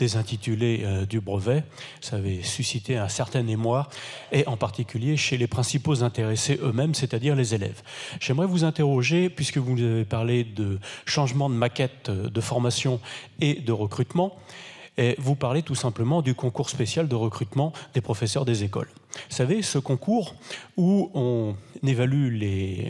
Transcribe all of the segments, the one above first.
des intitulés euh, du brevet. Ça avait suscité un certain émoi, et en particulier chez les principaux intéressés eux-mêmes, c'est-à-dire les élèves. J'aimerais vous interroger, puisque vous avez parlé de changement de maquette euh, de formation et de recrutement, et vous parlez tout simplement du concours spécial de recrutement des professeurs des écoles. Vous savez, ce concours où on évalue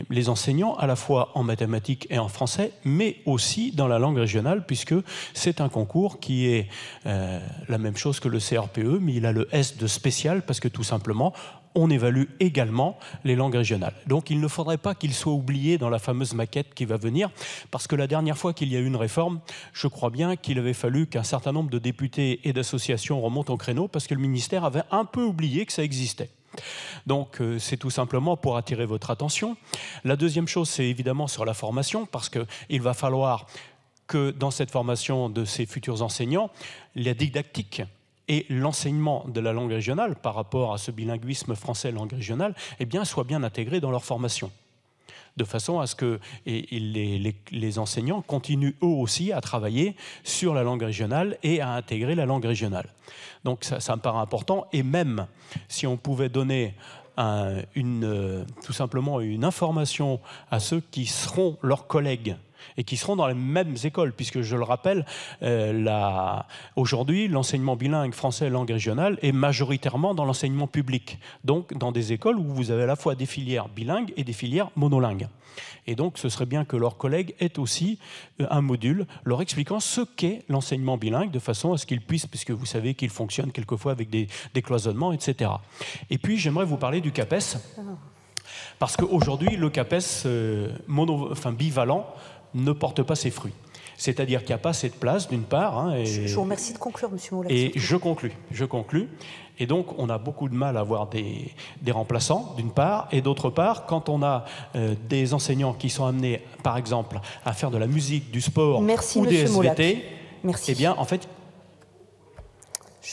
les, enseignants à la fois en mathématiques et en français, mais aussi dans la langue régionale, puisque c'est un concours qui est euh, la même chose que le CRPE, mais il a le S de spécial, parce que tout simplement, on évalue également les langues régionales. Donc il ne faudrait pas qu'il soit oublié dans la fameuse maquette qui va venir, parce que la dernière fois qu'il y a eu une réforme, je crois bien qu'il avait fallu qu'un certain nombre de députés et d'associations remontent au créneau, parce que le ministère avait un peu oublié que ça existait. Donc euh, c'est tout simplement pour attirer votre attention. La deuxième chose, c'est évidemment sur la formation, parce qu'il va falloir que dans cette formation de ces futurs enseignants, la didactique et l'enseignement de la langue régionale par rapport à ce bilinguisme français-langue régionale eh bien, soit bien intégré dans leur formation de façon à ce que les, enseignants continuent eux aussi à travailler sur la langue régionale et à intégrer la langue régionale. Donc ça, me paraît important, et même si on pouvait donner une, euh, tout simplement une information à ceux qui seront leurs collègues et qui seront dans les mêmes écoles, puisque je le rappelle, euh, aujourd'hui, l'enseignement bilingue français langue régionale est majoritairement dans l'enseignement public, donc dans des écoles où vous avez à la fois des filières bilingues et des filières monolingues. Et donc, ce serait bien que leurs collègues aient aussi euh, un module leur expliquant ce qu'est l'enseignement bilingue, de façon à ce qu'ils puissent, puisque vous savez qu'il fonctionne quelquefois avec des, des cloisonnements, etc. Et puis, j'aimerais vous parler du CAPES. Ah. Parce qu'aujourd'hui, le CAPES euh, bivalent ne porte pas ses fruits. C'est-à-dire qu'il n'y a pas assez de place, d'une part. Hein, je, vous remercie de conclure, Monsieur Et je conclue, je Et donc, on a beaucoup de mal à avoir des, remplaçants, d'une part, et d'autre part, quand on a euh, des enseignants qui sont amenés, par exemple, à faire de la musique, du sport ou des SVT, eh bien, en fait,